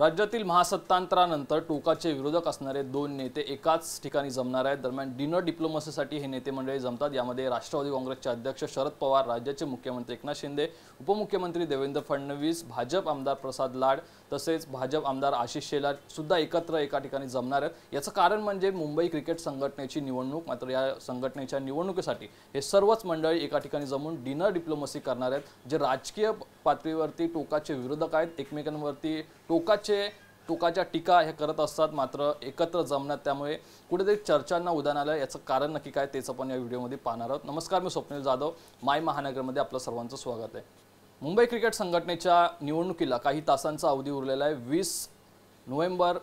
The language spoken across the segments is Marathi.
राज्यातील महासत्तांतरानंतर टोकाचे विरोधक असणारे दोन नेते एकाच ठिकाणी जमणार आहेत दरम्यान डिनर डिप्लोमसीसाठी हे नेते मंडळी जमतात यामध्ये राष्ट्रवादी काँग्रेसचे अध्यक्ष शरद पवार राज्याचे मुख्यमंत्री एकनाथ शिंदे उपमुख्यमंत्री देवेंद्र फडणवीस भाजप आमदार प्रसाद लाड तसेच भाजप आमदार आशिष शेलार सुद्धा एकत्र एका ठिकाणी जमणार आहेत याचं कारण म्हणजे मुंबई क्रिकेट संघटनेची निवडणूक मात्र या संघटनेच्या निवडणुकीसाठी हे सर्वच मंडळी एका ठिकाणी जमून डिनर डिप्लोमसी करणार आहेत जे राजकीय पातळीवरती टोकाचे विरोधक आहेत एकमेकांवरती टोकाचे टोकाचे टोकाच्या टीका हे करत असतात मात्र एकत्र जमण्यात त्यामुळे कुठेतरी चर्चांना उदाहरण आलं याचं कारण नक्की काय तेच आपण या व्हिडिओमध्ये पाहणार आहोत नमस्कार मी स्वप्नील जाधव माय महानगरमध्ये आपलं सर्वांचं स्वागत आहे मुंबई क्रिकेट संघटनेच्या निवडणुकीला काही तासांचा अवधी उरलेला आहे वीस नोव्हेंबर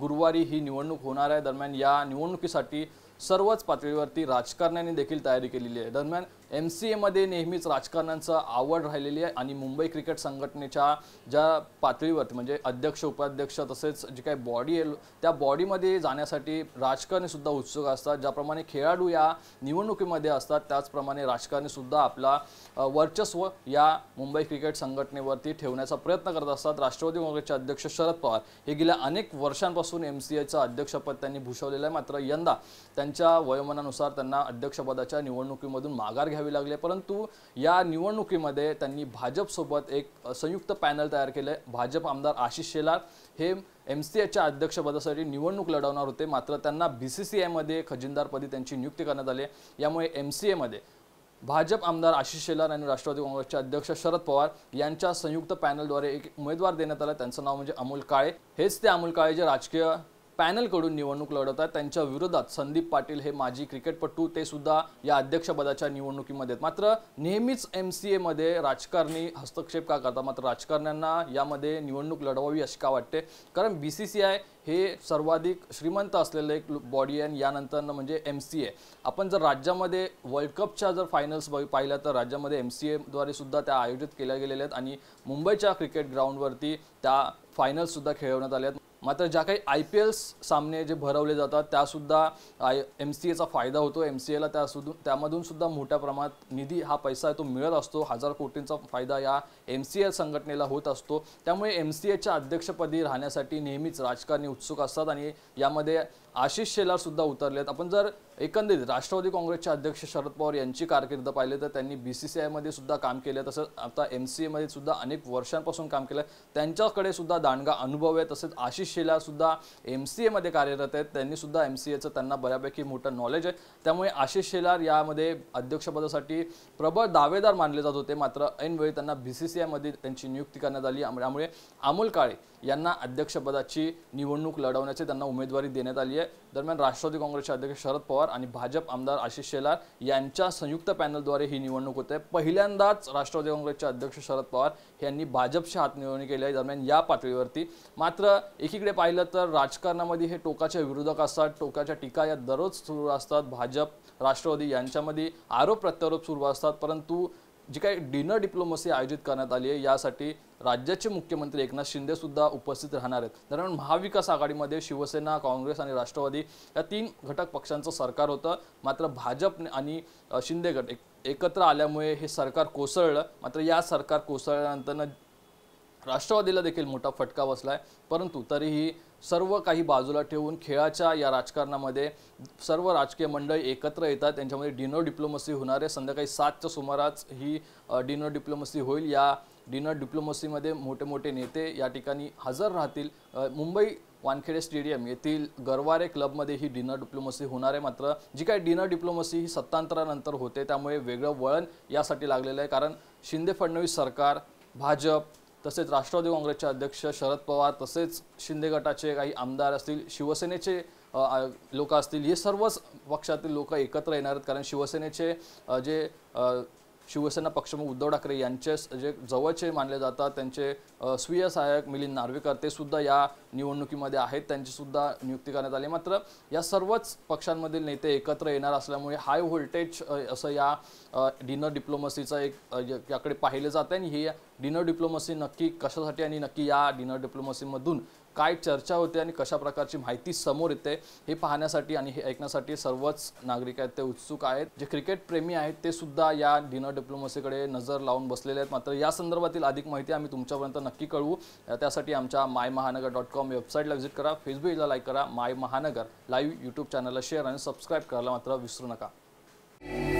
गुरुवारी ही निवडणूक होणार आहे दरम्यान या निवडणुकीसाठी सर्वच पातळीवरती राजकारण्यांनी देखील तयारी केलेली आहे दरम्यान एम सी एमध्ये नेहमीच राजकारण्यांचं आवड राहिलेली आहे आणि मुंबई क्रिकेट संघटनेच्या ज्या पातळीवरती म्हणजे अध्यक्ष उपाध्यक्ष तसेच जी काही बॉडी आहे त्या बॉडीमध्ये जाण्यासाठी राजकारणीसुद्धा उत्सुक असतात ज्याप्रमाणे खेळाडू या निवडणुकीमध्ये असतात त्याचप्रमाणे राजकारणीसुद्धा आपला वर्चस्व या मुंबई क्रिकेट संघटनेवरती ठेवण्याचा प्रयत्न करत असतात राष्ट्रवादी काँग्रेसचे अध्यक्ष शरद पवार हे गेल्या अनेक वर्षांपासून एम सी एचं अध्यक्षपद त्यांनी भूषवलेलं आहे मात्र यंदा त्यां त्यांच्या वयोमानानुसार त्यांना अध्यक्षपदाच्या निवडणुकीमधून माघार घ्यावी लागले परंतु या निवडणुकीमध्ये त्यांनी भाजपसोबत एक संयुक्त पॅनल तयार केलं भाजप आमदार आशिष शेलार हे एम सी एच्या अध्यक्षपदासाठी निवडणूक लढवणार होते मात्र त्यांना बी सी सी आयमध्ये खजिनदारपदी त्यांची नियुक्ती करण्यात आली यामुळे एम सी एमध्ये भाजप आमदार आशिष शेलार आणि राष्ट्रवादी काँग्रेसचे अध्यक्ष शरद पवार यांच्या संयुक्त पॅनलद्वारे एक उमेदवार देण्यात आला त्यांचं नाव म्हणजे अमोल काळे हेच ते अमोल काळे जे राजकीय पॅनलकडून निवडणूक लढवत आहेत त्यांच्या विरोधात संदीप पाटील हे माजी क्रिकेटपटू ते सुद्धा या अध्यक्षपदाच्या निवडणुकीमध्ये आहेत मात्र नेहमीच एम सी एमध्ये राजकारणी हस्तक्षेप का करतात मात्र राजकारण्यांना यामध्ये निवडणूक लढवावी अशी का वाटते कारण बी सी सी आय हे सर्वाधिक श्रीमंत असलेलं एक बॉडी आहे यानंतर म्हणजे एम सी ए आपण जर राज्यामध्ये वर्ल्ड कपच्या जर फायनल्स पाहिल्या तर राज्यामध्ये एम सी एद्वारे सुद्धा त्या आयोजित केल्या गेलेल्या आहेत आणि मुंबईच्या क्रिकेट ग्राउंडवरती त्या फायनल्ससुद्धा खेळवण्यात आल्या आहेत मात्र ज्या काही आय पी एल्स सामने जे भरवले जातात त्यासुद्धा आय एम सी एचा फायदा होतो एम सी एला त्यासुद्धा त्यामधून सुद्धा मोठ्या प्रमाणात निधी हा पैसा आहे तो मिळत असतो हजार कोटींचा फायदा या एम सी एल संघटनेला होत असतो त्यामुळे एम सी एच्या अध्यक्षपदी राहण्यासाठी नेहमीच राजकारणी उत्सुक असतात आणि यामध्ये आशिष शेलार सुद्धा उतरलेत आपण जर एकंदरीत राष्ट्रवादी काँग्रेसचे अध्यक्ष शरद पवार यांची कारकीर्द पाहिली तर त्यांनी बी सी सी आयमध्ये सुद्धा काम केलं तसंच आता एम सी एमध्ये सुद्धा अनेक वर्षांपासून काम केलं आहे त्यांच्याकडे सुद्धा दांडगा अनुभव आहे तसेच आशिष शेलार सुद्धा एम सी एमध्ये कार्यरत आहेत त्यांनी सुद्धा एम सी एचं त्यांना बऱ्यापैकी मोठं नॉलेज आहे त्यामुळे आशिष शेलार यामध्ये अध्यक्षपदासाठी प्रबळ दावेदार मानले जात होते मात्र ऐनवेळी त्यांना बी सी सी आयमध्ये त्यांची नियुक्ती करण्यात आली त्यामुळे अमोल काळे यांना अध्यक्षपदाची निवडणूक लढवण्याची त्यांना उमेदवारी देण्यात आली आहे दरम्यान राष्ट्रवादी काँग्रेसचे अध्यक्ष शरद पवार आणि भाजप आमदार आशिष शेलार यांच्या संयुक्त पॅनलद्वारे ही निवडणूक होते पहिल्यांदाच राष्ट्रवादी काँग्रेसचे अध्यक्ष शरद पवार यांनी भाजपशी हात निवडणूक केली आहे दरम्यान या पातळीवरती मात्र एकीकडे पाहिलं तर राजकारणामध्ये हे टोकाच्या विरोधक असतात टोकाच्या टीका या दररोज सुरू असतात भाजप राष्ट्रवादी यांच्यामध्ये आरोप प्रत्यारोप सुरू असतात परंतु जी काही डिनर डिप्लोमसी आयोजित करण्यात आली आहे यासाठी राज्याचे मुख्यमंत्री एकनाथ शिंदे सुद्धा उपस्थित राहणार आहेत दरम्यान महाविकास आघाडीमध्ये शिवसेना काँग्रेस आणि राष्ट्रवादी या तीन घटक पक्षांचं सरकार होतं मात्र भाजप आणि शिंदे गट एकत्र आल्यामुळे हे सरकार कोसळलं मात्र या सरकार कोसळल्यानंतर राष्ट्रवादीला देखील मोठा फटका बसला आहे परंतु तरीही सर्व काही बाजूला ठेवून खेळाच्या या राजकारणामध्ये सर्व राजकीय मंडळ एकत्र येतात त्यांच्यामध्ये डिनर डिप्लोमसी होणार आहे संध्याकाळी सातच्या सुमारास ही डिनर डिप्लोमसी होईल या डिनर डिप्लोमसीमध्ये मोठे मोठे नेते या ठिकाणी हजर राहतील मुंबई वानखेडे स्टेडियम येथील गरवारे क्लबमध्ये ही डिनर डिप्लोमसी होणार आहे मात्र जी काही डिनर डिप्लोमसी ही सत्तांतरानंतर होते त्यामुळे वेगळं वळण यासाठी लागलेलं आहे कारण शिंदे फडणवीस सरकार भाजप तसेच राष्ट्रवादी काँग्रेसचे अध्यक्ष शरद पवार तसेच शिंदे गटाचे काही आमदार असतील शिवसेनेचे लोक असतील हे सर्वच पक्षातील लोक एकत्र येणार आहेत कारण शिवसेनेचे जे शिवसेना पक्षमुख उद्धव ठाकरे यांचे जे जवळचे मानले जातात त्यांचे स्वीय सहाय्यक मिलिंद नार्वेकर ते सुद्धा या निवडणुकीमध्ये आहेत त्यांचीसुद्धा नियुक्ती करण्यात आली मात्र या सर्वच पक्षांमधील नेते एकत्र येणार असल्यामुळे हाय व्होल्टेज असं या डिनर डिप्लोमसीचं एक याकडे पाहिलं जात आहे आणि हे डिनर डिप्लोमसी नक्की कशासाठी आणि नक्की या डिनर डिप्लोमसीमधून काय चर्चा होते आणि कशा प्रकारची माहिती समोर येते हे पाहण्यासाठी आणि हे ऐकण्यासाठी सर्वच नागरिक आहेत ते उत्सुक आहेत जे क्रिकेट प्रेमी आहेत ते सुद्धा या डिनर डिप्लोमसीकडे नजर लावून बसलेले आहेत मात्र या संदर्भातील अधिक माहिती आम्ही तुमच्यापर्यंत नक्की कळवू त्यासाठी आमच्या my Mahanagar dot com com वेबसाईटला व्हिजिट करा फेसबुक लाईक करा माय महानगर लाईव्ह यूट्यूब चॅनलला शेअर आणि सबस्क्राईब करायला मात्र विसरू नका